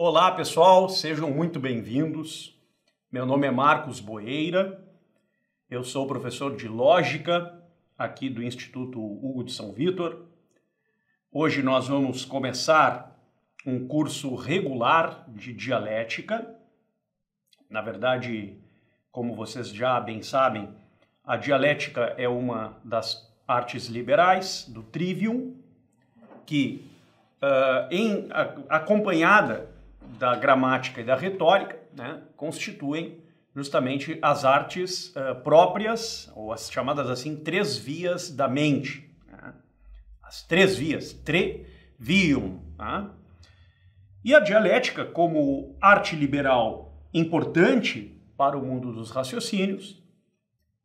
Olá, pessoal, sejam muito bem-vindos. Meu nome é Marcos Boeira, eu sou professor de Lógica aqui do Instituto Hugo de São Vitor. Hoje nós vamos começar um curso regular de dialética. Na verdade, como vocês já bem sabem, a dialética é uma das artes liberais do trivium, que uh, em, a, acompanhada da gramática e da retórica, né, constituem justamente as artes uh, próprias, ou as chamadas assim, três vias da mente. Né? As três vias, trevium. Né? E a dialética, como arte liberal importante para o mundo dos raciocínios,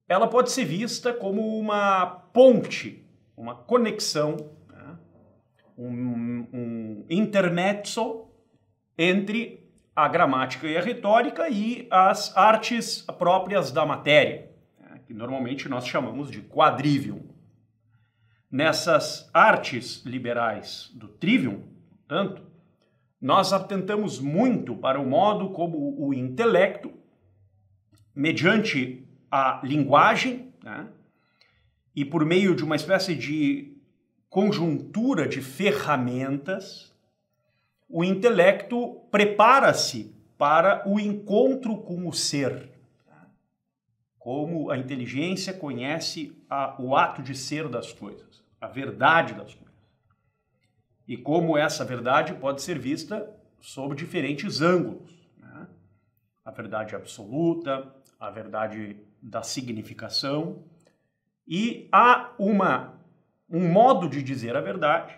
ela pode ser vista como uma ponte, uma conexão, né? um, um intermezzo entre a gramática e a retórica e as artes próprias da matéria, né, que normalmente nós chamamos de quadrivium. Nessas artes liberais do trivium, tanto, nós atentamos muito para o modo como o intelecto, mediante a linguagem, né, e por meio de uma espécie de conjuntura de ferramentas, o intelecto prepara-se para o encontro com o ser. Como a inteligência conhece a, o ato de ser das coisas, a verdade das coisas. E como essa verdade pode ser vista sob diferentes ângulos. Né? A verdade absoluta, a verdade da significação. E há uma, um modo de dizer a verdade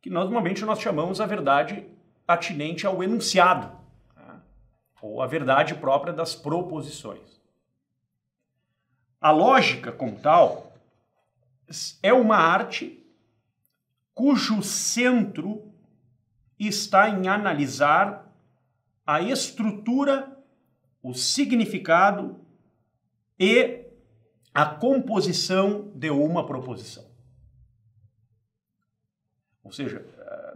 que normalmente nós chamamos a verdade atinente ao enunciado, né? ou à verdade própria das proposições. A lógica, como tal, é uma arte cujo centro está em analisar a estrutura, o significado e a composição de uma proposição. Ou seja,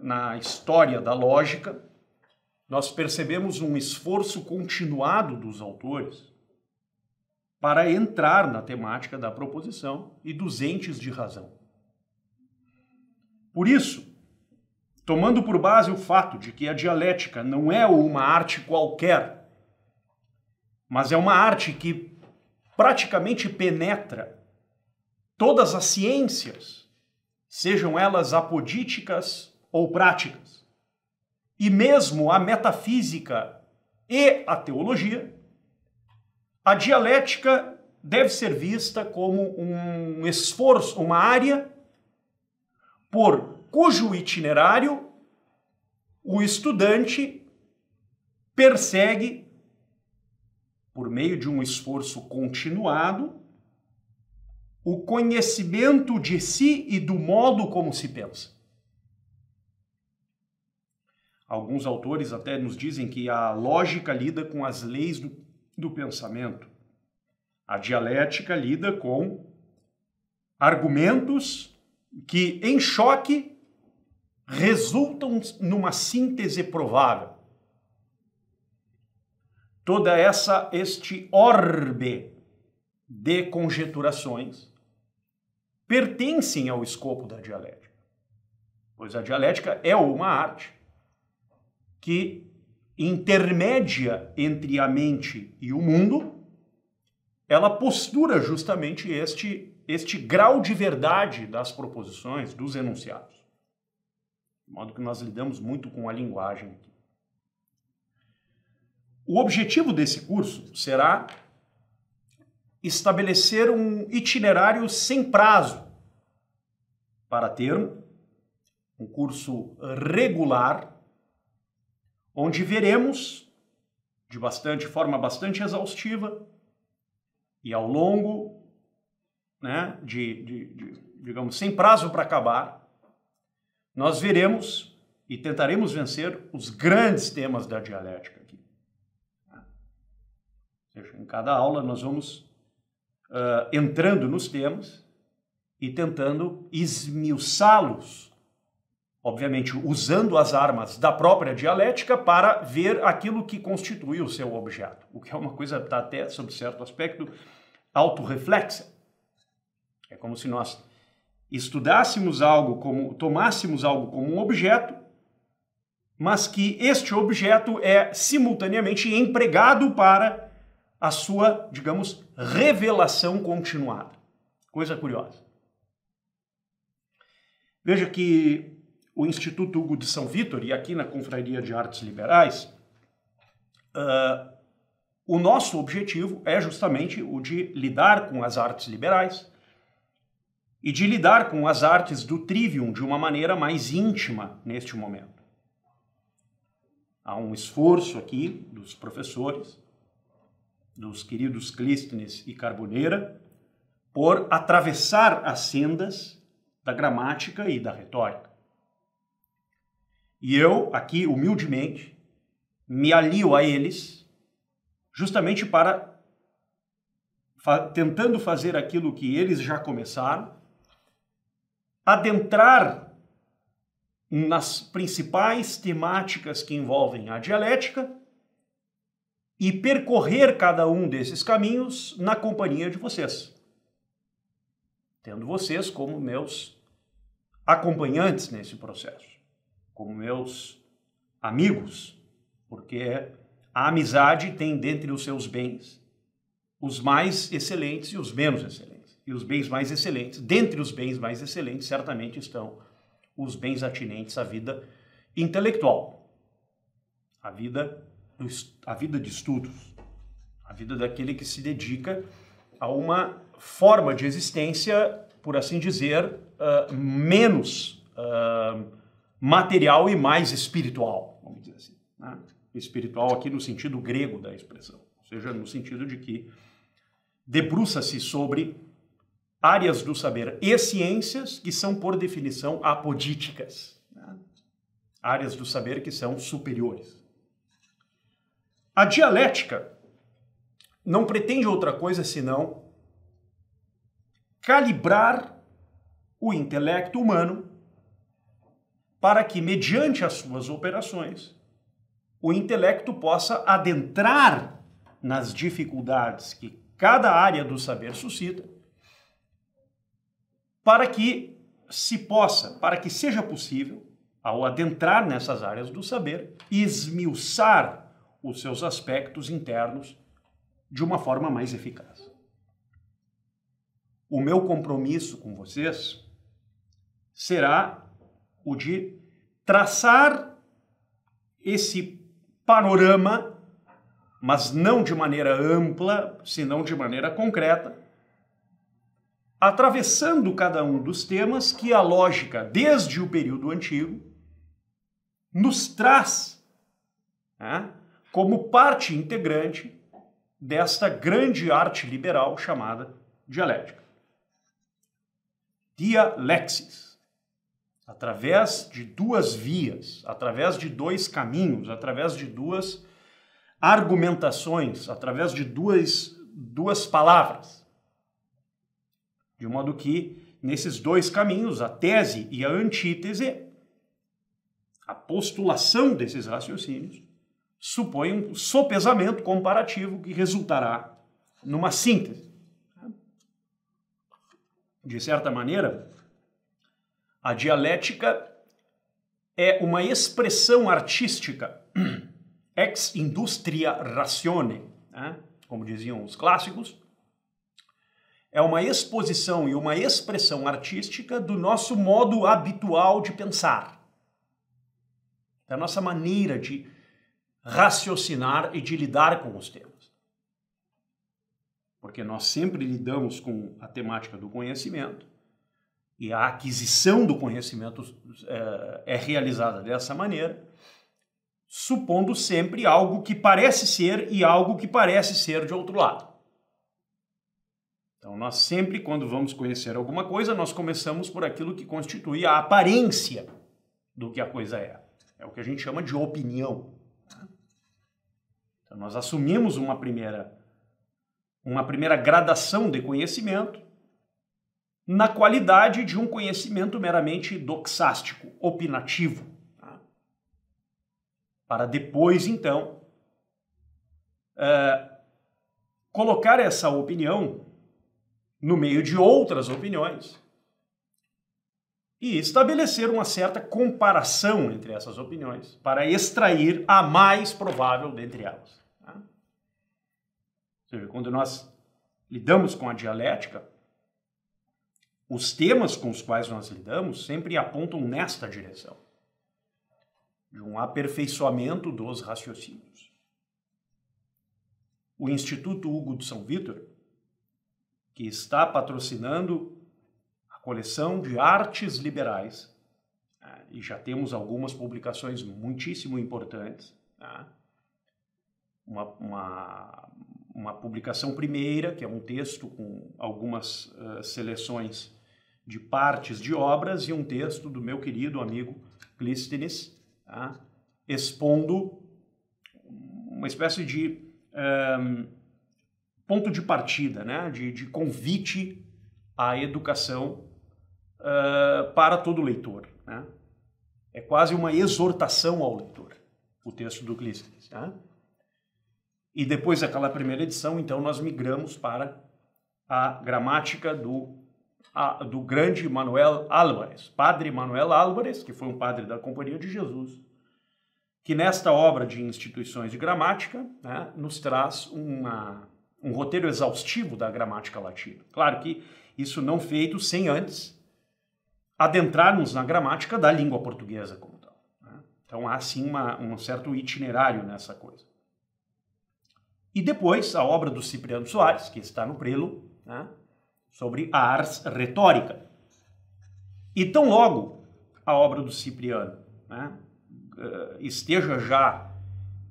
na história da lógica, nós percebemos um esforço continuado dos autores para entrar na temática da proposição e dos entes de razão. Por isso, tomando por base o fato de que a dialética não é uma arte qualquer, mas é uma arte que praticamente penetra todas as ciências, sejam elas apodíticas ou práticas. E mesmo a metafísica e a teologia, a dialética deve ser vista como um esforço, uma área por cujo itinerário o estudante persegue por meio de um esforço continuado, o conhecimento de si e do modo como se pensa. Alguns autores até nos dizem que a lógica lida com as leis do, do pensamento. A dialética lida com argumentos que, em choque, resultam numa síntese provável. Toda essa este orbe de conjeturações pertencem ao escopo da dialética, pois a dialética é uma arte que intermédia entre a mente e o mundo, ela postura justamente este, este grau de verdade das proposições, dos enunciados. De modo que nós lidamos muito com a linguagem aqui. O objetivo desse curso será estabelecer um itinerário sem prazo para termo, um curso regular onde veremos, de bastante forma bastante exaustiva, e ao longo, né, de, de, de digamos, sem prazo para acabar, nós veremos e tentaremos vencer os grandes temas da dialética aqui. Ou seja, em cada aula nós vamos uh, entrando nos temas e tentando esmiuçá-los obviamente usando as armas da própria dialética para ver aquilo que constitui o seu objeto, o que é uma coisa tá até, sob certo aspecto, autorreflexa. É como se nós estudássemos algo como tomássemos algo como um objeto, mas que este objeto é simultaneamente empregado para a sua, digamos, revelação continuada. Coisa curiosa. Veja que o Instituto Hugo de São Vítor, e aqui na Confraria de Artes Liberais, uh, o nosso objetivo é justamente o de lidar com as artes liberais e de lidar com as artes do trivium de uma maneira mais íntima neste momento. Há um esforço aqui dos professores, dos queridos Clístenes e Carboneira, por atravessar as sendas da gramática e da retórica. E eu, aqui, humildemente, me alio a eles justamente para fa tentando fazer aquilo que eles já começaram, adentrar nas principais temáticas que envolvem a dialética e percorrer cada um desses caminhos na companhia de vocês. Tendo vocês como meus acompanhantes nesse processo como meus amigos, porque a amizade tem dentre os seus bens os mais excelentes e os menos excelentes. E os bens mais excelentes, dentre os bens mais excelentes, certamente estão os bens atinentes à vida intelectual, à vida, à vida de estudos, à vida daquele que se dedica a uma forma de existência, por assim dizer, uh, menos. Uh, material e mais espiritual, vamos dizer assim. Né? Espiritual aqui no sentido grego da expressão, ou seja, no sentido de que debruça-se sobre áreas do saber e ciências que são, por definição, apodíticas. Né? Áreas do saber que são superiores. A dialética não pretende outra coisa senão calibrar o intelecto humano para que, mediante as suas operações, o intelecto possa adentrar nas dificuldades que cada área do saber suscita, para que se possa, para que seja possível, ao adentrar nessas áreas do saber, esmiuçar os seus aspectos internos de uma forma mais eficaz. O meu compromisso com vocês será o de traçar esse panorama, mas não de maneira ampla, senão de maneira concreta, atravessando cada um dos temas que a lógica, desde o período antigo, nos traz né, como parte integrante desta grande arte liberal chamada dialética. Dialexis através de duas vias, através de dois caminhos, através de duas argumentações, através de duas, duas palavras. De modo que, nesses dois caminhos, a tese e a antítese, a postulação desses raciocínios, supõe um sopesamento comparativo que resultará numa síntese. De certa maneira, a dialética é uma expressão artística, ex industria ratione, né? como diziam os clássicos, é uma exposição e uma expressão artística do nosso modo habitual de pensar, da nossa maneira de raciocinar e de lidar com os temas. Porque nós sempre lidamos com a temática do conhecimento, e a aquisição do conhecimento é, é realizada dessa maneira, supondo sempre algo que parece ser e algo que parece ser de outro lado. Então, nós sempre, quando vamos conhecer alguma coisa, nós começamos por aquilo que constitui a aparência do que a coisa é. É o que a gente chama de opinião. Então, nós assumimos uma primeira, uma primeira gradação de conhecimento na qualidade de um conhecimento meramente doxástico, opinativo. Tá? Para depois, então, é, colocar essa opinião no meio de outras opiniões e estabelecer uma certa comparação entre essas opiniões para extrair a mais provável dentre elas. Tá? Ou seja, quando nós lidamos com a dialética, os temas com os quais nós lidamos sempre apontam nesta direção de um aperfeiçoamento dos raciocínios. O Instituto Hugo de São Vítor, que está patrocinando a coleção de artes liberais, ah, e já temos algumas publicações muitíssimo importantes, tá? uma, uma, uma publicação primeira, que é um texto com algumas ah, seleções de partes de obras e um texto do meu querido amigo Clístenes, tá? expondo uma espécie de um, ehm, ponto de partida, né? de, de convite à educação uh, para todo leitor. Né? É quase uma exortação ao leitor, o texto do Clístenes. Tá? E depois daquela primeira edição, então, nós migramos para a gramática do do grande Manuel Álvares, padre Manuel Álvares, que foi um padre da Companhia de Jesus, que nesta obra de instituições de gramática né, nos traz uma, um roteiro exaustivo da gramática latina. Claro que isso não feito sem antes adentrarmos na gramática da língua portuguesa como tal. Né? Então há sim uma, um certo itinerário nessa coisa. E depois a obra do Cipriano Soares, que está no Prelo, né? sobre a ars retórica. E tão logo a obra do Cipriano né, eh, esteja já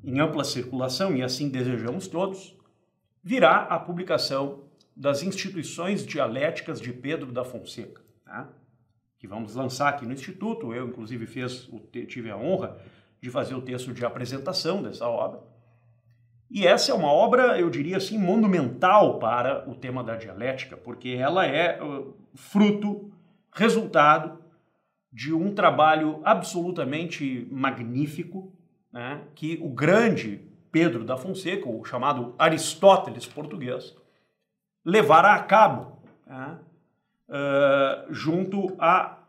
em ampla circulação, e assim desejamos todos, virá a publicação das instituições dialéticas de Pedro da Fonseca, né, que vamos lançar aqui no Instituto. Eu, inclusive, fiz, tive a honra de fazer o texto de apresentação dessa obra e essa é uma obra, eu diria assim, monumental para o tema da dialética, porque ela é fruto, resultado de um trabalho absolutamente magnífico, né, que o grande Pedro da Fonseca, o chamado Aristóteles português, levará a cabo né, uh, junto à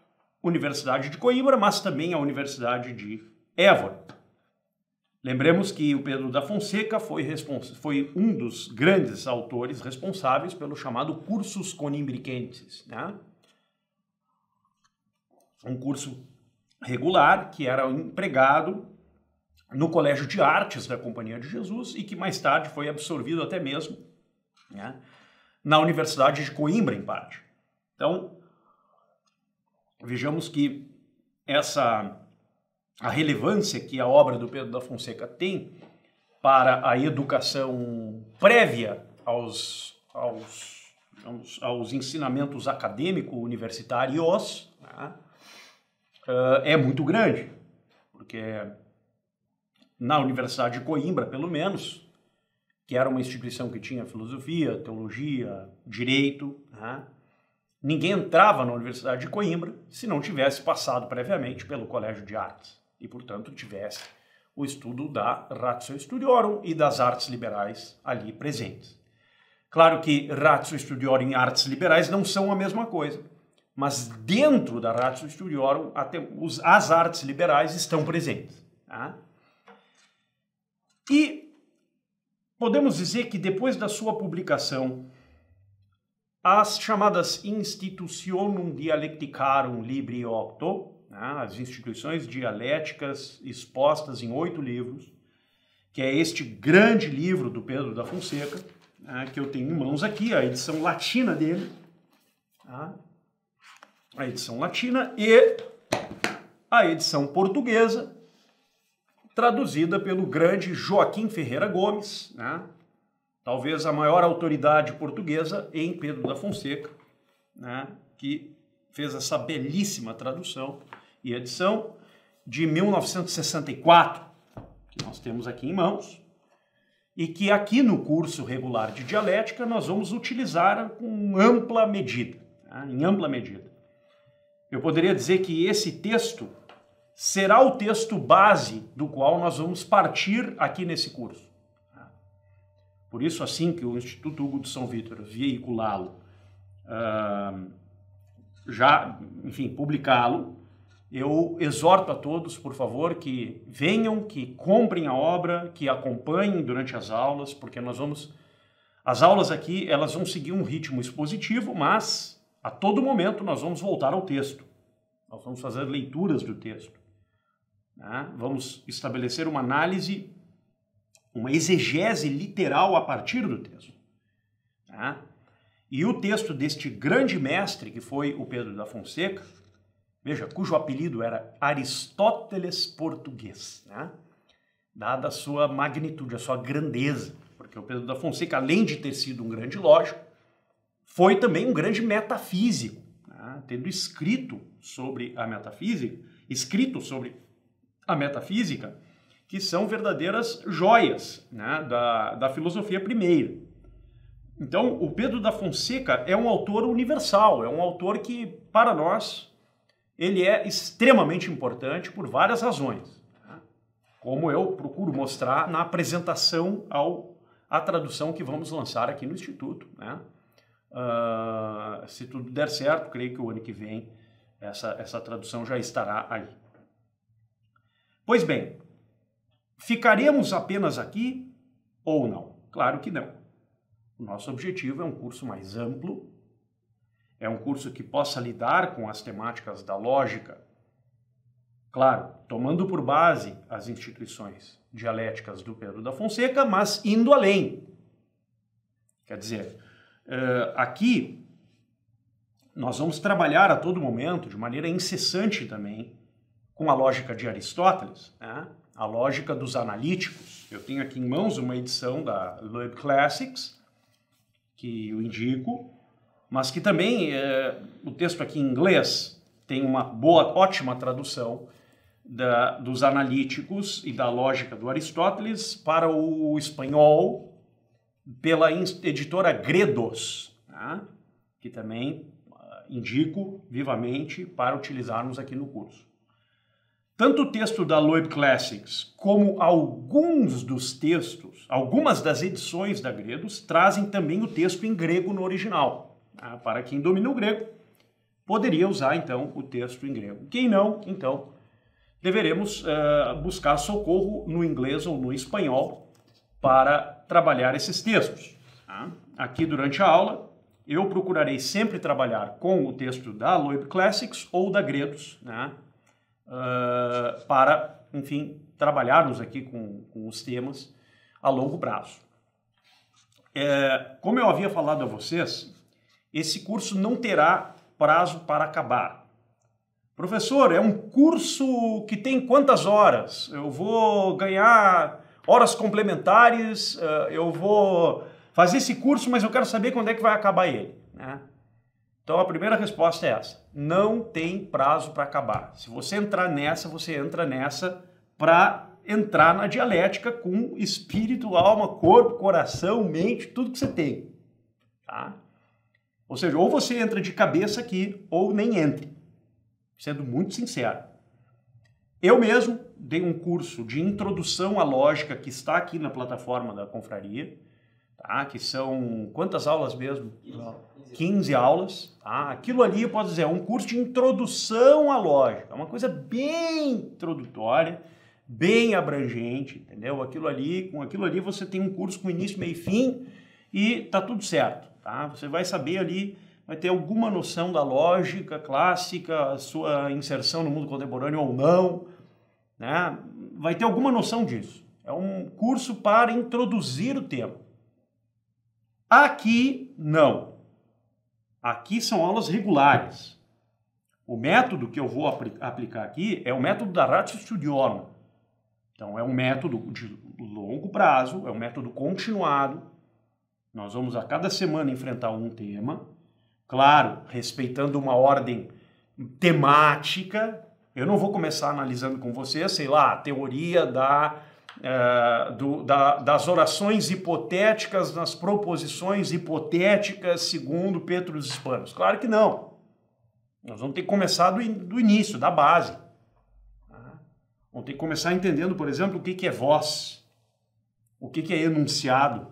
Universidade de Coimbra, mas também à Universidade de Évora. Lembremos que o Pedro da Fonseca foi, foi um dos grandes autores responsáveis pelo chamado Cursos Conimbriquentes. Né? Um curso regular que era empregado no Colégio de Artes da Companhia de Jesus e que mais tarde foi absorvido até mesmo né, na Universidade de Coimbra, em parte. Então, vejamos que essa a relevância que a obra do Pedro da Fonseca tem para a educação prévia aos, aos, aos, aos ensinamentos acadêmico-universitários né, é muito grande, porque é, na Universidade de Coimbra, pelo menos, que era uma instituição que tinha filosofia, teologia, direito, né, ninguém entrava na Universidade de Coimbra se não tivesse passado previamente pelo Colégio de Artes e, portanto, tivesse o estudo da Ratio Studiorum e das artes liberais ali presentes. Claro que Ratio Studiorum e artes liberais não são a mesma coisa, mas dentro da Ratio Studiorum as artes liberais estão presentes. Tá? E podemos dizer que depois da sua publicação, as chamadas Institutionum Dialecticarum Libri Opto né, as instituições dialéticas expostas em oito livros, que é este grande livro do Pedro da Fonseca, né, que eu tenho em mãos aqui, a edição latina dele, né, a edição latina e a edição portuguesa, traduzida pelo grande Joaquim Ferreira Gomes, né? talvez a maior autoridade portuguesa em Pedro da Fonseca, né? que fez essa belíssima tradução e edição de 1964, que nós temos aqui em mãos, e que aqui no curso regular de dialética nós vamos utilizar com ampla medida, tá? em ampla medida. Eu poderia dizer que esse texto será o texto base do qual nós vamos partir aqui nesse curso. Tá? Por isso, assim que o Instituto Hugo de São Vítor veiculá-lo, ah, já, enfim, publicá-lo, eu exorto a todos, por favor, que venham, que comprem a obra, que acompanhem durante as aulas, porque nós vamos as aulas aqui, elas vão seguir um ritmo expositivo, mas a todo momento nós vamos voltar ao texto. Nós vamos fazer leituras do texto. Né? Vamos estabelecer uma análise, uma exegese literal a partir do texto. Né? E o texto deste grande mestre, que foi o Pedro da Fonseca, veja, cujo apelido era Aristóteles Português, né? dada a sua magnitude, a sua grandeza, porque o Pedro da Fonseca, além de ter sido um grande lógico, foi também um grande metafísico, né? tendo escrito sobre a metafísica, escrito sobre a metafísica, que são verdadeiras joias né? da, da filosofia primeira. Então, o Pedro da Fonseca é um autor universal, é um autor que, para nós, ele é extremamente importante por várias razões, tá? como eu procuro mostrar na apresentação ao a tradução que vamos lançar aqui no Instituto. Né? Uh, se tudo der certo, creio que o ano que vem essa, essa tradução já estará aí. Pois bem, ficaremos apenas aqui ou não? Claro que não. O nosso objetivo é um curso mais amplo, é um curso que possa lidar com as temáticas da lógica, claro, tomando por base as instituições dialéticas do Pedro da Fonseca, mas indo além. Quer dizer, eh, aqui nós vamos trabalhar a todo momento, de maneira incessante também, com a lógica de Aristóteles, né? a lógica dos analíticos. Eu tenho aqui em mãos uma edição da Loeb Classics, que eu indico, mas que também é, o texto aqui em inglês tem uma boa, ótima tradução da, dos analíticos e da lógica do Aristóteles para o espanhol pela editora Gredos, né? que também eh, indico vivamente para utilizarmos aqui no curso. Tanto o texto da Loeb Classics como alguns dos textos, algumas das edições da Gredos, trazem também o texto em grego no original. Ah, para quem domina o grego, poderia usar então o texto em grego. Quem não, então, deveremos uh, buscar socorro no inglês ou no espanhol para trabalhar esses textos. Tá? Aqui durante a aula, eu procurarei sempre trabalhar com o texto da Loeb Classics ou da Gredos, né? uh, para, enfim, trabalharmos aqui com, com os temas a longo prazo. É, como eu havia falado a vocês, esse curso não terá prazo para acabar. Professor, é um curso que tem quantas horas? Eu vou ganhar horas complementares, eh, eu vou fazer esse curso, mas eu quero saber quando é que vai acabar ele. Né? Então a primeira resposta é essa: não tem prazo para acabar. Se você entrar nessa, você entra nessa para entrar na dialética com espírito, alma, corpo, coração, mente, tudo que você tem. Tá? Ou seja, ou você entra de cabeça aqui, ou nem entra. Sendo muito sincero. Eu mesmo dei um curso de introdução à lógica que está aqui na plataforma da confraria, tá? que são quantas aulas mesmo? 15, 15 aulas. Tá? Aquilo ali, eu posso dizer, é um curso de introdução à lógica, é uma coisa bem introdutória, bem abrangente, entendeu? Aquilo ali, com aquilo ali você tem um curso com início, meio e fim e tá tudo certo. Tá? Você vai saber ali, vai ter alguma noção da lógica clássica, sua inserção no mundo contemporâneo ou não, né? vai ter alguma noção disso. É um curso para introduzir o tema. Aqui, não. Aqui são aulas regulares. O método que eu vou apl aplicar aqui é o método da Ratio Studiorum. Então, é um método de longo prazo, é um método continuado, nós vamos a cada semana enfrentar um tema, claro, respeitando uma ordem temática. Eu não vou começar analisando com você, sei lá, a teoria da, uh, do, da, das orações hipotéticas, das proposições hipotéticas segundo Pedro dos Hispanos. Claro que não. Nós vamos ter que começar do, in, do início, da base. Vamos ter que começar entendendo, por exemplo, o que, que é voz, o que, que é enunciado,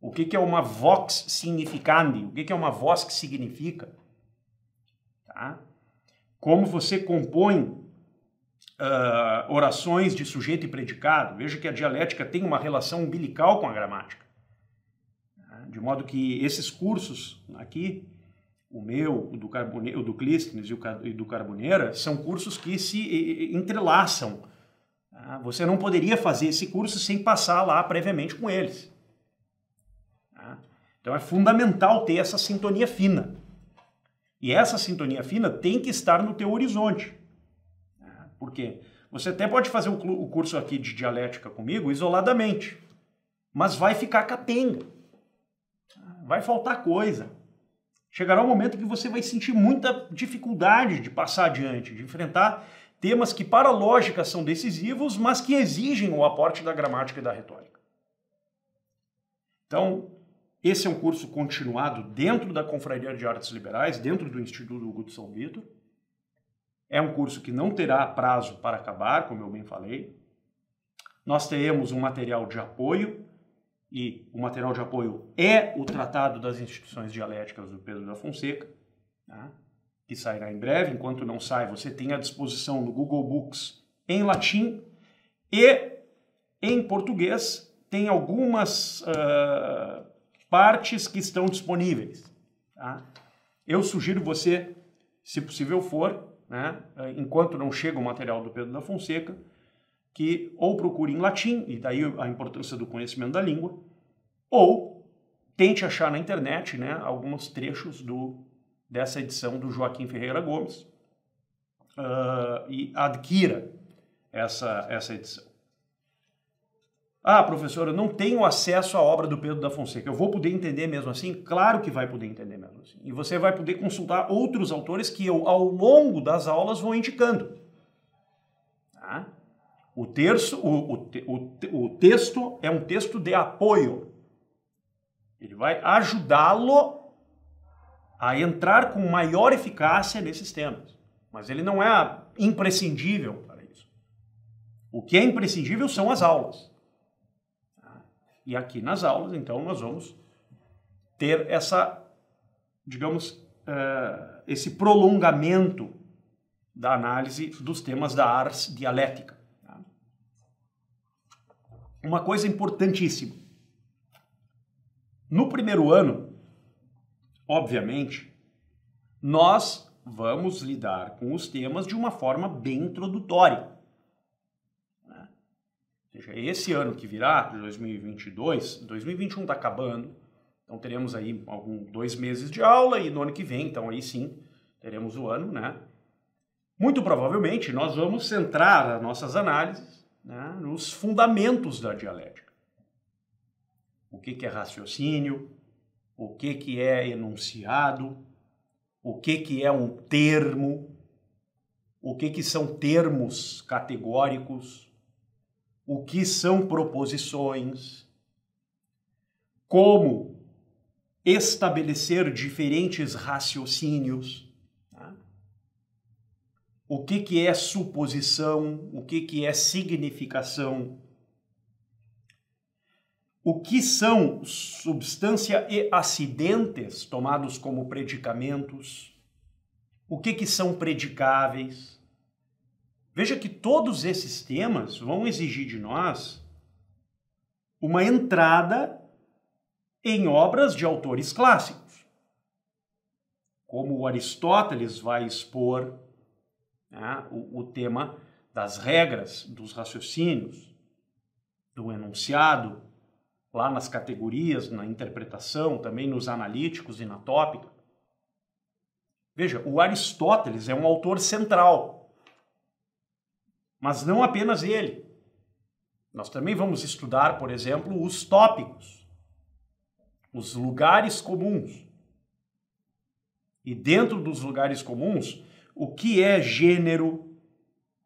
o que, que é uma vox significandi? O que, que é uma voz que significa? Tá? Como você compõe uh, orações de sujeito e predicado? Veja que a dialética tem uma relação umbilical com a gramática. Tá? De modo que esses cursos aqui, o meu, o do, Carbone, o do Clístenes e, do Carboneira, são cursos que se entrelaçam. Tá? Você não poderia fazer esse curso sem passar lá previamente com eles. Então é fundamental ter essa sintonia fina. E essa sintonia fina tem que estar no teu horizonte. Por quê? Você até pode fazer o curso aqui de dialética comigo isoladamente, mas vai ficar capenga. Vai faltar coisa. Chegará um momento que você vai sentir muita dificuldade de passar adiante, de enfrentar temas que para a lógica são decisivos, mas que exigem o aporte da gramática e da retórica. Então, esse é um curso continuado dentro da Confraria de Artes Liberais, dentro do Instituto Hugo de São Vitor. É um curso que não terá prazo para acabar, como eu bem falei. Nós teremos um material de apoio, e o material de apoio é o Tratado das Instituições Dialéticas do Pedro da Fonseca, né? que sairá em breve. Enquanto não sai, você tem à disposição no Google Books em latim e em português. Tem algumas. Uh partes que estão disponíveis. Tá? Eu sugiro você, se possível for, né, eh, enquanto não chega o material do Pedro da Fonseca, que ou procure em latim, e daí a importância do conhecimento da língua, ou tente achar na internet né, alguns trechos do, dessa edição do Joaquim Ferreira Gomes uh, e adquira essa, essa edição. Ah, professor, eu não tenho acesso à obra do Pedro da Fonseca. Eu vou poder entender mesmo assim? Claro que vai poder entender mesmo assim. E você vai poder consultar outros autores que eu, ao longo das aulas, vou indicando. Tá? O, terço, o, o, o, o texto é um texto de apoio. Ele vai ajudá-lo a entrar com maior eficácia nesses temas. Mas ele não é imprescindível para isso. O que é imprescindível são as aulas. E aqui nas aulas, então, nós vamos ter essa, digamos, eh, esse prolongamento da análise dos temas da ars dialética. Tá? Uma coisa importantíssima. No primeiro ano, obviamente, nós vamos lidar com os temas de uma forma bem introdutória. Ou seja, esse ano que virá, 2022, 2021 está acabando, então teremos aí algum dois meses de aula e no ano que vem, então aí sim, teremos o ano, né? Muito provavelmente nós vamos centrar as nossas análises né, nos fundamentos da dialética. O que, que é raciocínio, o que, que é enunciado, o que, que é um termo, o que, que são termos categóricos, o que são proposições, como estabelecer diferentes raciocínios, tá? o que, que é suposição, o que, que é significação, o que são substância e acidentes tomados como predicamentos, o que, que são predicáveis Veja que todos esses temas vão exigir de nós uma entrada em obras de autores clássicos, como Aristóteles vai expor né, o, o tema das regras, dos raciocínios, do enunciado, lá nas categorias, na interpretação, também nos analíticos e na tópica. Veja, o Aristóteles é um autor central mas não apenas ele. Nós também vamos estudar, por exemplo, os tópicos, os lugares comuns. E dentro dos lugares comuns, o que é gênero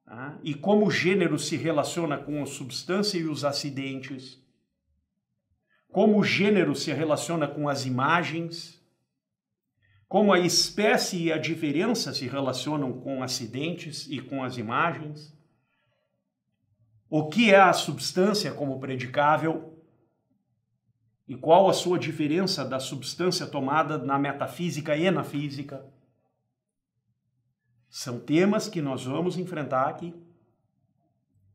tá? e como o gênero se relaciona com a substância e os acidentes, como o gênero se relaciona com as imagens, como a espécie e a diferença se relacionam com acidentes e com as imagens o que é a substância como predicável e qual a sua diferença da substância tomada na metafísica e na física. São temas que nós vamos enfrentar aqui,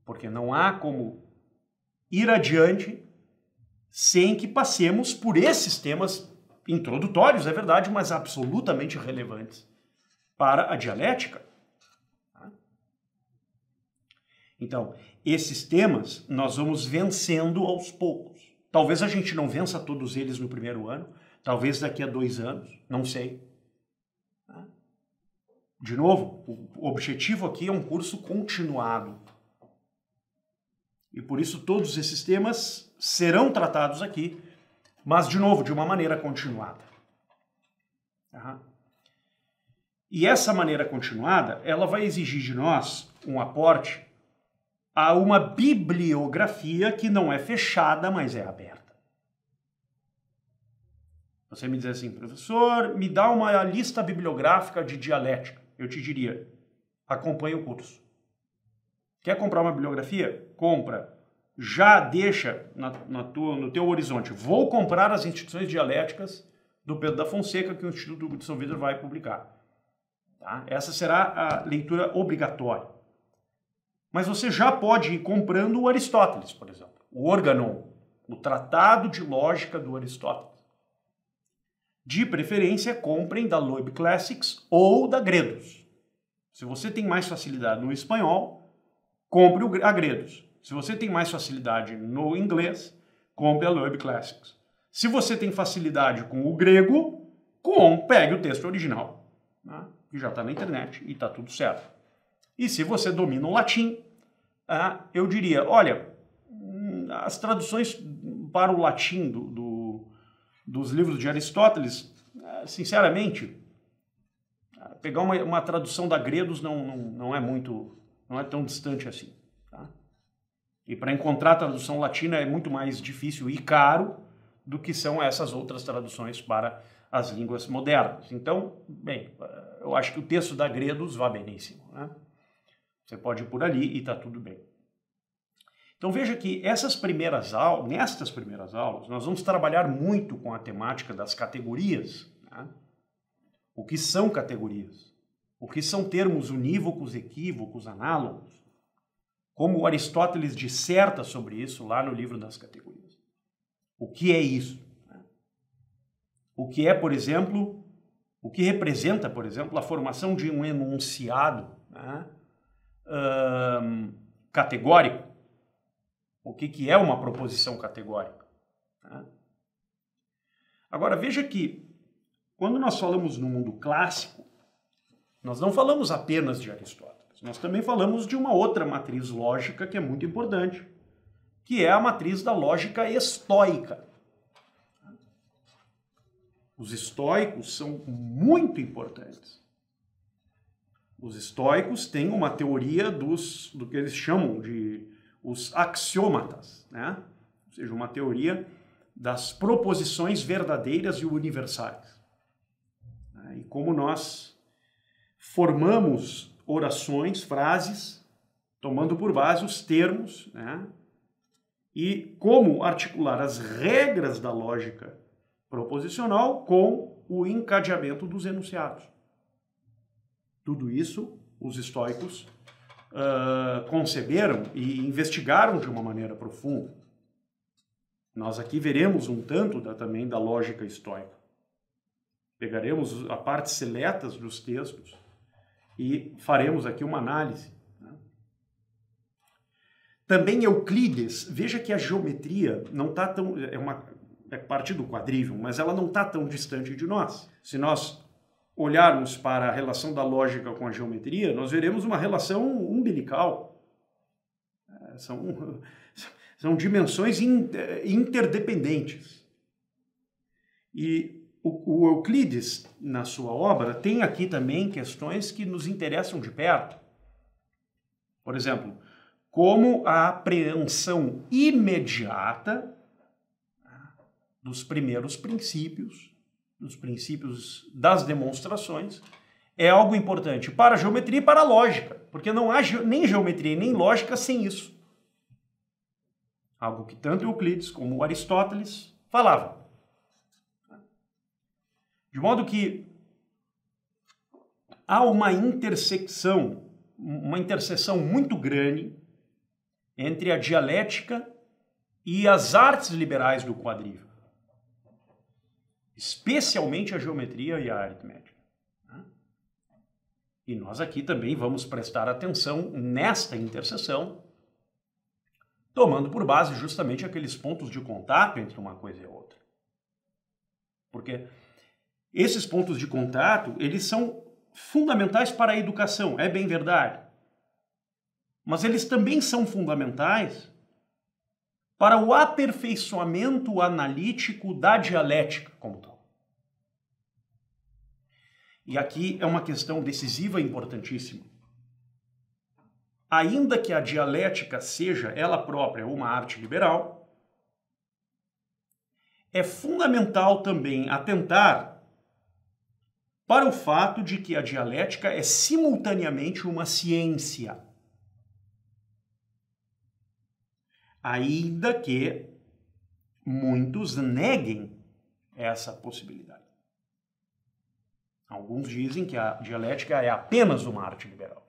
porque não há como ir adiante sem que passemos por esses temas introdutórios, é verdade, mas absolutamente relevantes para a dialética. Então, esses temas nós vamos vencendo aos poucos. Talvez a gente não vença todos eles no primeiro ano, talvez daqui a dois anos, não sei. De novo, o objetivo aqui é um curso continuado. E por isso todos esses temas serão tratados aqui, mas de novo, de uma maneira continuada. Uhum. E essa maneira continuada, ela vai exigir de nós um aporte Há uma bibliografia que não é fechada, mas é aberta. Você me diz assim, professor, me dá uma lista bibliográfica de dialética. Eu te diria, acompanhe o curso. Quer comprar uma bibliografia? Compra. Já deixa na, na tua, no teu horizonte. Vou comprar as instituições dialéticas do Pedro da Fonseca que o Instituto de São Vitor vai publicar. Tá? Essa será a leitura obrigatória. Mas você já pode ir comprando o Aristóteles, por exemplo, o Organon, o Tratado de Lógica do Aristóteles. De preferência, comprem da Loeb Classics ou da Gredos. Se você tem mais facilidade no espanhol, compre a Gredos. Se você tem mais facilidade no inglês, compre a Loeb Classics. Se você tem facilidade com o grego, com, pegue o texto original, né? que já está na internet e está tudo certo. E se você domina o latim, ah, eu diria, olha, as traduções para o latim do, do, dos livros de Aristóteles, ah, sinceramente, ah, pegar uma, uma tradução da Gredos não, não, não, é muito, não é tão distante assim. Tá? E para encontrar a tradução latina é muito mais difícil e caro do que são essas outras traduções para as línguas modernas. Então, bem, ah, eu acho que o texto da Gredos vá beníssimo. Né? Você pode ir por ali e está tudo bem. Então veja que essas primeiras aulas, nestas primeiras aulas, nós vamos trabalhar muito com a temática das categorias. Né? O que são categorias? O que são termos unívocos, equívocos, análogos? Como Aristóteles disserta sobre isso lá no livro das categorias. O que é isso? Né? O que é, por exemplo, o que representa, por exemplo, a formação de um enunciado? Né? hum, categórico. O que, que é uma proposição categórica? Tá? Agora, veja que, quando nós falamos no mundo clássico, nós não falamos apenas de Aristóteles, nós também falamos de uma outra matriz lógica que é muito importante, que é a matriz da lógica estoica. Os estoicos são muito importantes. Os estoicos têm uma teoria dos, do que eles chamam de os axiomatas, né? ou seja, uma teoria das proposições verdadeiras e universais. Né? E como nós formamos orações, frases, tomando por base os termos, né? e como articular as regras da lógica proposicional com o encadeamento dos enunciados. Tudo isso os estoicos uh, conceberam e investigaram de uma maneira profunda. Nós aqui veremos um tanto da, também da lógica estoica. Pegaremos a parte seletas dos textos e faremos aqui uma análise. Né? Também Euclides, veja que a geometria não está tão. É uma é parte do quadrívio, mas ela não está tão distante de nós. Se nós olharmos para a relação da lógica com a geometria, nós veremos uma relação umbilical. É, são, são dimensões eh, interdependentes. E o, o Euclides, na sua obra, tem aqui também questões que nos interessam de perto. Por exemplo, como a apreensão imediata tá, dos primeiros princípios dos princípios das demonstrações, é algo importante para a geometria e para a lógica, porque não há ge nem geometria nem lógica sem isso. Algo que tanto Euclides como Aristóteles falavam. De modo que há uma intersecção, uma interseção muito grande entre a dialética e as artes liberais do quadrível especialmente a geometria e a aritmética. Né? E nós aqui também vamos prestar atenção nesta interseção, tomando por base justamente aqueles pontos de contato entre uma coisa e outra. Porque esses pontos de contato, eles são fundamentais para a educação, é bem verdade. Mas eles também são fundamentais para o aperfeiçoamento analítico da dialética como tal. E aqui é uma questão decisiva e importantíssima. Ainda que a dialética seja ela própria uma arte liberal, é fundamental também atentar para o fato de que a dialética é simultaneamente uma ciência. ainda que muitos neguem essa possibilidade. Alguns dizem que a dialética é apenas uma arte liberal.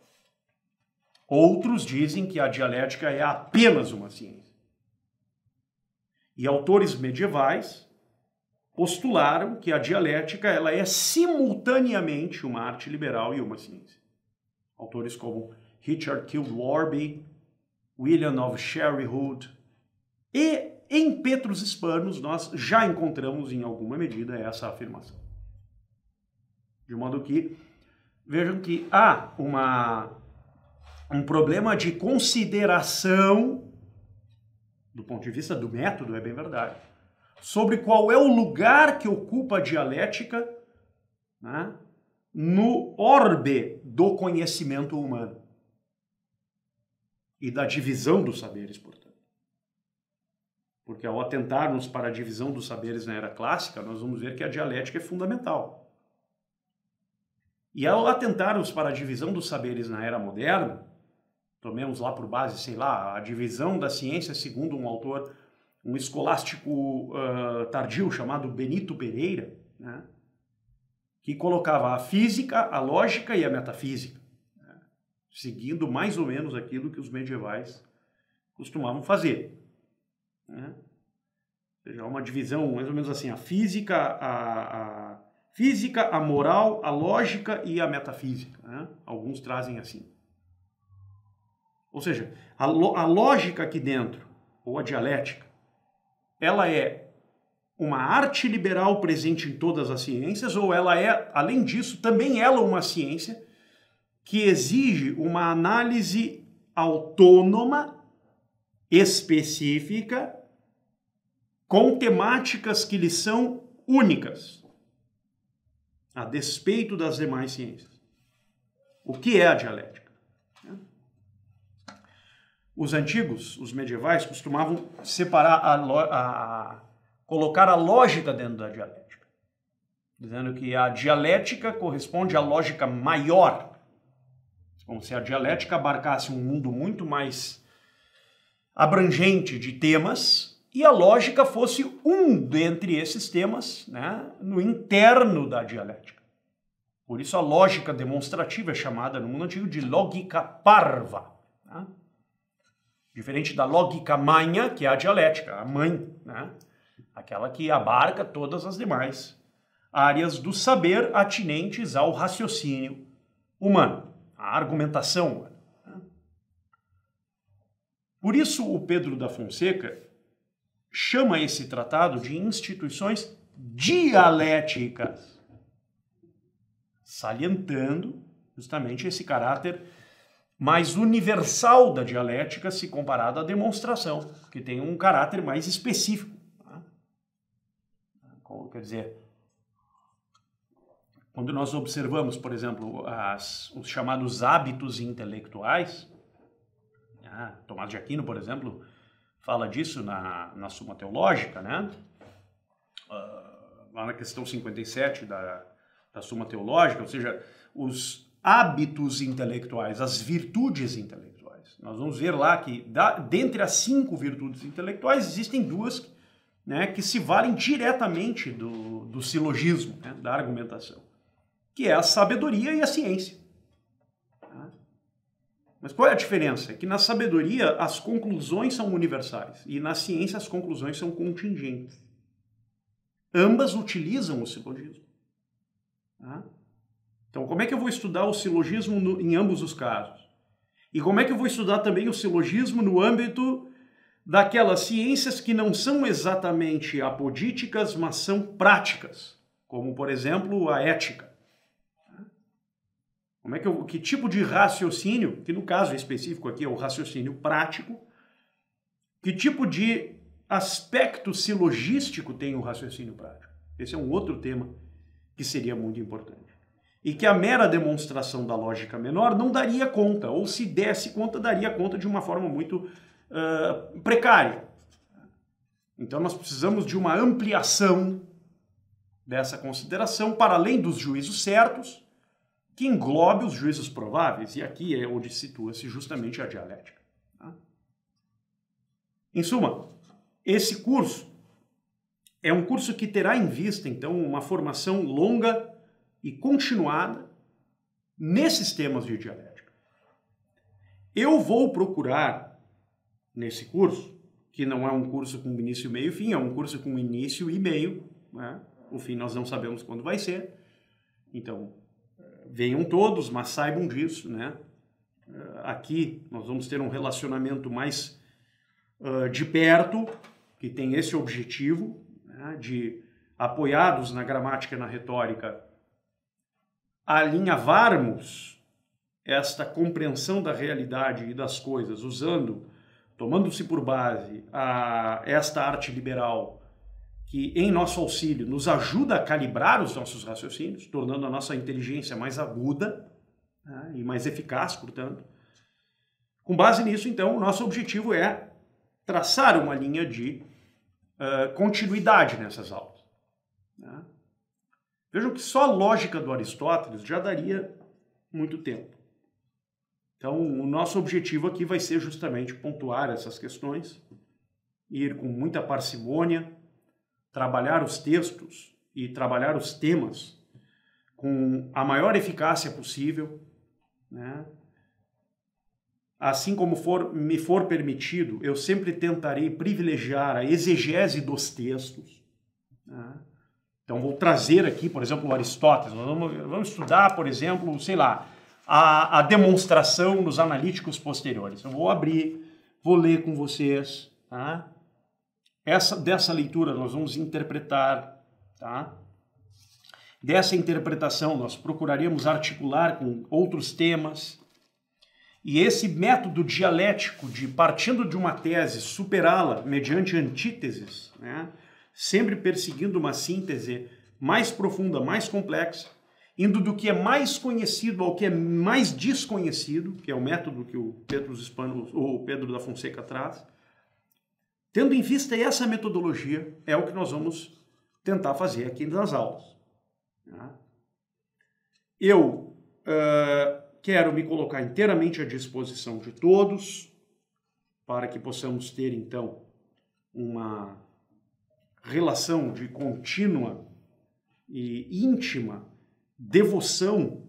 Outros dizem que a dialética é apenas uma ciência. E autores medievais postularam que a dialética ela é simultaneamente uma arte liberal e uma ciência. Autores como Richard Kilorby, William of Sherryhood. E em Petros Hispanos nós já encontramos em alguma medida essa afirmação. De modo que vejam que há uma, um problema de consideração, do ponto de vista do método, é bem verdade, sobre qual é o lugar que ocupa a dialética né, no orbe do conhecimento humano e da divisão dos saberes, portanto. Porque ao atentarmos para a divisão dos saberes na era clássica, nós vamos ver que a dialética é fundamental. E ao atentarmos para a divisão dos saberes na era moderna, tomemos lá por base, sei lá, a divisão da ciência segundo um autor, um escolástico uh, tardio chamado Benito Pereira, né, que colocava a física, a lógica e a metafísica seguindo mais ou menos aquilo que os medievais costumavam fazer. Né? Ou seja, uma divisão mais ou menos assim: a física, a, a física, a moral, a lógica e a metafísica. Né? Alguns trazem assim. Ou seja, a, a lógica aqui dentro, ou a dialética, ela é uma arte liberal presente em todas as ciências, ou ela é, além disso, também ela uma ciência que exige uma análise autônoma, específica, com temáticas que lhe são únicas, a despeito das demais ciências. O que é a dialética? Os antigos, os medievais, costumavam separar a, a, a colocar a lógica dentro da dialética, dizendo que a dialética corresponde à lógica maior como se a dialética abarcasse um mundo muito mais abrangente de temas e a lógica fosse um dentre esses temas né, no interno da dialética. Por isso a lógica demonstrativa é chamada no mundo antigo de lógica parva. Né? Diferente da lógica manha, que é a dialética, a mãe, né? aquela que abarca todas as demais áreas do saber atinentes ao raciocínio humano a argumentação. Por isso, o Pedro da Fonseca chama esse tratado de instituições dialéticas, salientando justamente esse caráter mais universal da dialética se comparado à demonstração, que tem um caráter mais específico. Tá? Quer dizer, quando nós observamos, por exemplo, as, os chamados hábitos intelectuais, né? Tomás de Aquino, por exemplo, fala disso na, na Suma Teológica, né? Uh, lá na questão 57 da, da Suma Teológica, ou seja, os hábitos intelectuais, as virtudes intelectuais. Nós vamos ver lá que, da, dentre as cinco virtudes intelectuais, existem duas né, que se valem diretamente do, do silogismo, né, da argumentação que é a sabedoria e a ciência. Tá? Mas qual é a diferença? Que na sabedoria as conclusões são universais e na ciência as conclusões são contingentes. Ambas utilizam o silogismo. Tá? Então, como é que eu vou estudar o silogismo em ambos os casos? E como é que eu vou estudar também o silogismo no âmbito daquelas ciências que não são exatamente apodíticas, mas são práticas, como, por exemplo, a ética? Como é que eu, que tipo de raciocínio, que no caso específico aqui é o raciocínio prático, que tipo de aspecto silogístico tem o raciocínio prático? Esse é um outro tema que seria muito importante. E que a mera demonstração da lógica menor não daria conta, ou se desse conta, daria conta de uma forma muito uh, precária. Então nós precisamos de uma ampliação dessa consideração para além dos juízos certos que englobe os juízos prováveis, e aqui é onde situa-se justamente a dialética. Tá? Em suma, esse curso é um curso que terá em vista, então, uma formação longa e continuada nesses temas de dialética. Eu vou procurar, nesse curso, que não é um curso com início, meio e fim, é um curso com início e meio, né? o fim nós não sabemos quando vai ser, então venham todos, mas saibam disso, né? Eh, aqui nós vamos ter um relacionamento mais uh, de perto, que tem esse objetivo, né? de apoiados na gramática e na retórica, alinhavarmos esta compreensão da realidade e das coisas, usando, tomando-se por base a esta arte liberal que, em nosso auxílio, nos ajuda a calibrar os nossos raciocínios, tornando a nossa inteligência mais aguda né, e mais eficaz, portanto. Com base nisso, então, o nosso objetivo é traçar uma linha de uh, continuidade nessas aulas. Né? Vejam que só a lógica do Aristóteles já daria muito tempo. Então, o nosso objetivo aqui vai ser justamente pontuar essas questões, ir com muita parcimônia, trabalhar os textos e trabalhar os temas com a maior eficácia possível, né? Assim como for, me for permitido, eu sempre tentarei privilegiar a exegese dos textos. Né? Então, vou trazer aqui, por exemplo, Aristóteles. Vamos, vamos, estudar, por exemplo, sei lá, a, a demonstração nos analíticos posteriores. Eu vou abrir, vou ler com vocês. Tá? Essa, dessa leitura nós vamos interpretar, tá? Dessa interpretação nós procuraríamos articular com outros temas. E esse método dialético de partindo de uma tese, superá-la mediante antíteses, né? sempre perseguindo uma síntese mais profunda, mais complexa, indo do que é mais conhecido ao que é mais desconhecido, que é o método que o Pedro, Hispano, ou Pedro da Fonseca traz, Tendo em vista essa metodologia, é o que nós vamos tentar fazer aqui nas aulas. Né? Eu uh, quero me colocar inteiramente à disposição de todos para que possamos ter, então, uma relação de contínua e íntima devoção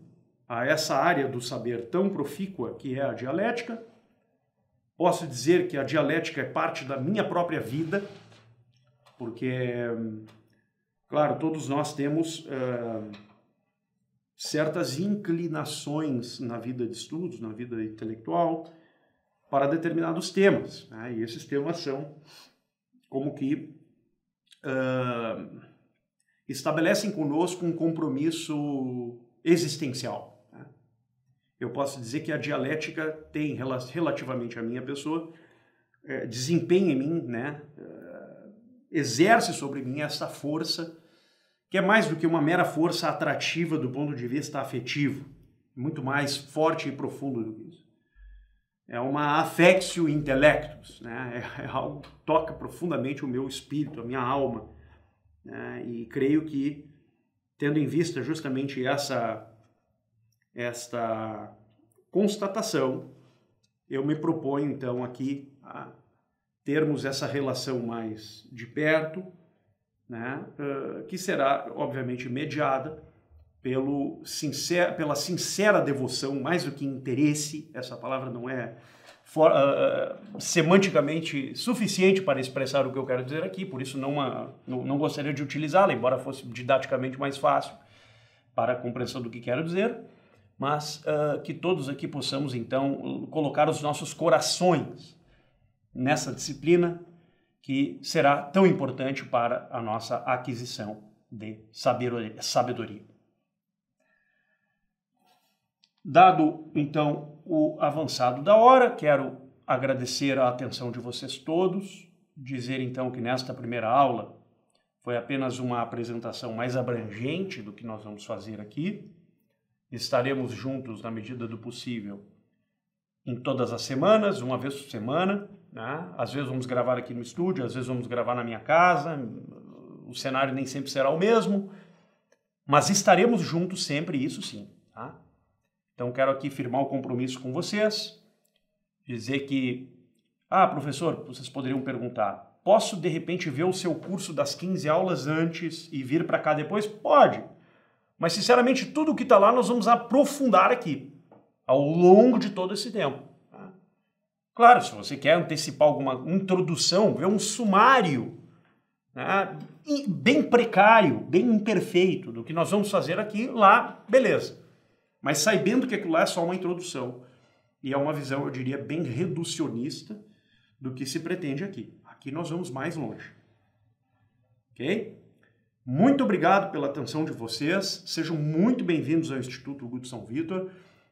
a essa área do saber tão profícua que é a dialética Posso dizer que a dialética é parte da minha própria vida, porque, claro, todos nós temos certas inclinações na vida de estudos, na vida intelectual, para determinados temas. Né? E esses temas são como que estabelecem conosco um compromisso existencial eu posso dizer que a dialética tem relativamente à minha pessoa é, desempenha em mim, né, é, exerce sobre mim essa força que é mais do que uma mera força atrativa do ponto de vista afetivo, muito mais forte e profundo do que isso. É uma affectio intellectus, né? É, é algo que toca profundamente o meu espírito, a minha alma. Né? E creio que, tendo em vista justamente essa esta constatação, eu me proponho então aqui a termos essa relação mais de perto, né, uh, que será obviamente mediada pelo sincero, pela sincera devoção, mais do que interesse, essa palavra não é for, uh, semanticamente suficiente para expressar o que eu quero dizer aqui, por isso não, uma, não, não gostaria de utilizá-la, embora fosse didaticamente mais fácil para a compreensão do que quero dizer mas uh, que todos aqui possamos então colocar os nossos corações nessa disciplina que será tão importante para a nossa aquisição de sabedoria. Dado então o avançado da hora, quero agradecer a atenção de vocês todos, dizer então que nesta primeira aula foi apenas uma apresentação mais abrangente do que nós vamos fazer aqui. Estaremos juntos na medida do possível em todas as semanas, uma vez por semana. Né? Às vezes vamos gravar aqui no estúdio, às vezes vamos gravar na minha casa. O cenário nem sempre será o mesmo, mas estaremos juntos sempre, isso sim. Tá? Então quero aqui firmar o um compromisso com vocês, dizer que, ah, professor, vocês poderiam perguntar, posso de repente ver o seu curso das 15 aulas antes e vir para cá depois? Pode. Mas, sinceramente, tudo o que está lá nós vamos aprofundar aqui, ao longo de todo esse tempo. Claro, se você quer antecipar alguma introdução, ver um sumário né, bem precário, bem imperfeito do que nós vamos fazer aqui, lá, beleza. Mas sabendo que aquilo lá é só uma introdução e é uma visão, eu diria, bem reducionista do que se pretende aqui. Aqui nós vamos mais longe. Ok? Muito obrigado pela atenção de vocês. Sejam muito bem-vindos ao Instituto Guto São Vitor.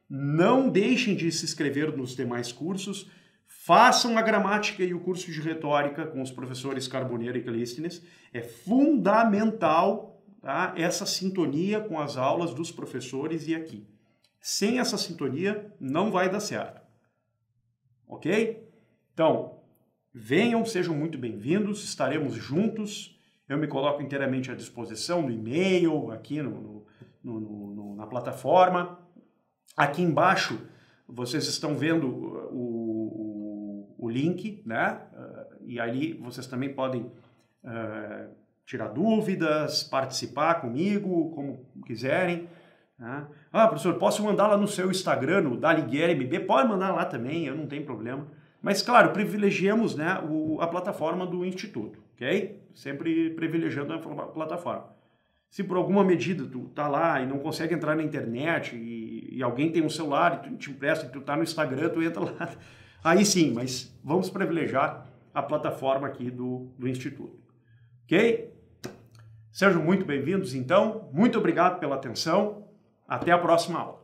Não deixem de se inscrever nos demais cursos. Façam a gramática e o curso de retórica com os professores Carboneiro e Clístenes. É fundamental tá, essa sintonia com as aulas dos professores e aqui. Sem essa sintonia, não vai dar certo. Ok? Então, venham, sejam muito bem-vindos, estaremos juntos. Eu me coloco inteiramente à disposição no e-mail, aqui no, no, no, na plataforma. Aqui embaixo vocês estão vendo uh, o, o, o link, né? Uh, e ali vocês também podem uh, tirar dúvidas, participar comigo, como quiserem. Né? Ah, professor, posso mandar lá no seu Instagram, no MB? Pode mandar lá também, eu não tenho problema. Mas, claro, privilegiamos né, o, a plataforma do Instituto, ok? sempre privilegiando a plataforma. Se por alguma medida tu tá lá e não consegue entrar na internet e, e alguém tem um celular e tu te empresta, tu tá no Instagram, tu entra lá. Aí sim, mas vamos privilegiar a plataforma aqui do, do Instituto. Ok? Sejam muito bem-vindos, então. Muito obrigado pela atenção. Até a próxima aula.